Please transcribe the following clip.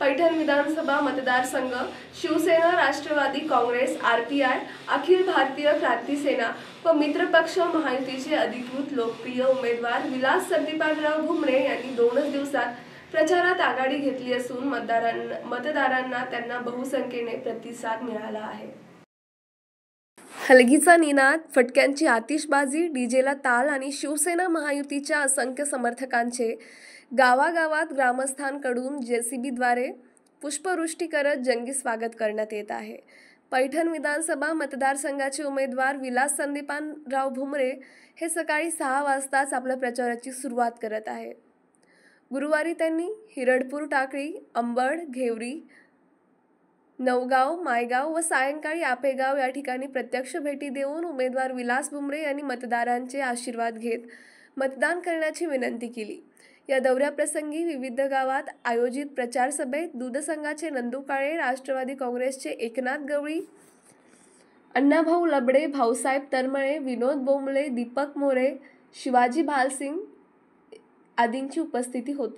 पैठण विधानसभा मतदारसंघ Shivsena Rashtravadi Congress R P I Akhil Bharatiya Kranti सेना व मित्रपक्ष महायुतीचे अधिकृत लोकप्रिय उमेदवार विलास संदीपानराव भुमरे यांनी दोनच दिवसात प्रचारात आघाडी घेतली असून मतदारांना मतदारांना त्यांना बहुसंख्येने प्रतिसाद मिळाला आहे हलगीचा निनाद फटक्यांची आतिषबाजी डीजेला ताल आणि शिवसेना महायुतीच्या असंख्य समर्थकांचे गावागावात ग्रामस्थांकडून जे सी बीद्वारे पुष्पवृष्टी करत जंगी स्वागत करण्यात येत आहे पैठण विधानसभा मतदारसंघाचे उमेदवार विलास संदीपानराव भुमरे हे सकाळी सहा वाजताच आपल्या प्रचाराची सुरुवात करत आहे गुरुवारी त्यांनी हिरडपूर टाकळी अंबड घेवरी नवगाव मायगाव व सायंकाळी आपेगाव या ठिकाणी प्रत्यक्ष भेटी देऊन उमेदवार विलास बुमरे यांनी मतदारांचे आशीर्वाद घेत मतदान करण्याची विनंती केली या दौऱ्याप्रसंगी विविध गावात आयोजित प्रचारसभेत दूध संघाचे नंदू काळे राष्ट्रवादी काँग्रेसचे एकनाथ गवळी अण्णाभाऊ लबडे भाऊसाहेब तरमळे विनोद बोंबळे दीपक मोरे शिवाजी भालसिंग आदींची उपस्थिती होती